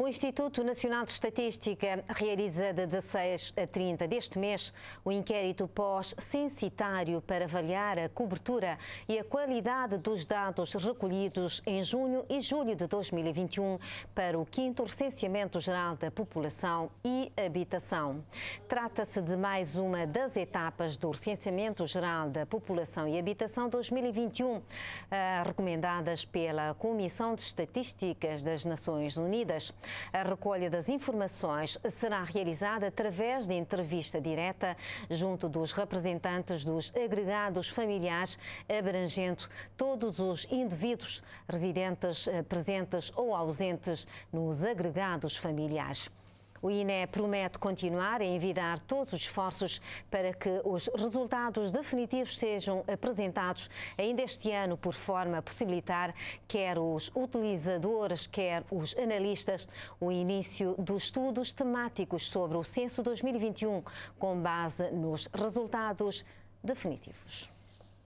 O Instituto Nacional de Estatística realiza de 16 a 30 deste mês o inquérito pós-censitário para avaliar a cobertura e a qualidade dos dados recolhidos em junho e julho de 2021 para o 5 Recenseamento Geral da População e Habitação. Trata-se de mais uma das etapas do Recenseamento Geral da População e Habitação 2021, ah, recomendadas pela Comissão de Estatísticas das Nações Unidas. A recolha das informações será realizada através de entrevista direta junto dos representantes dos agregados familiares, abrangendo todos os indivíduos residentes, eh, presentes ou ausentes nos agregados familiares. O INE promete continuar a envidar todos os esforços para que os resultados definitivos sejam apresentados ainda este ano, por forma a possibilitar, quer os utilizadores, quer os analistas, o início dos estudos temáticos sobre o Censo 2021, com base nos resultados definitivos.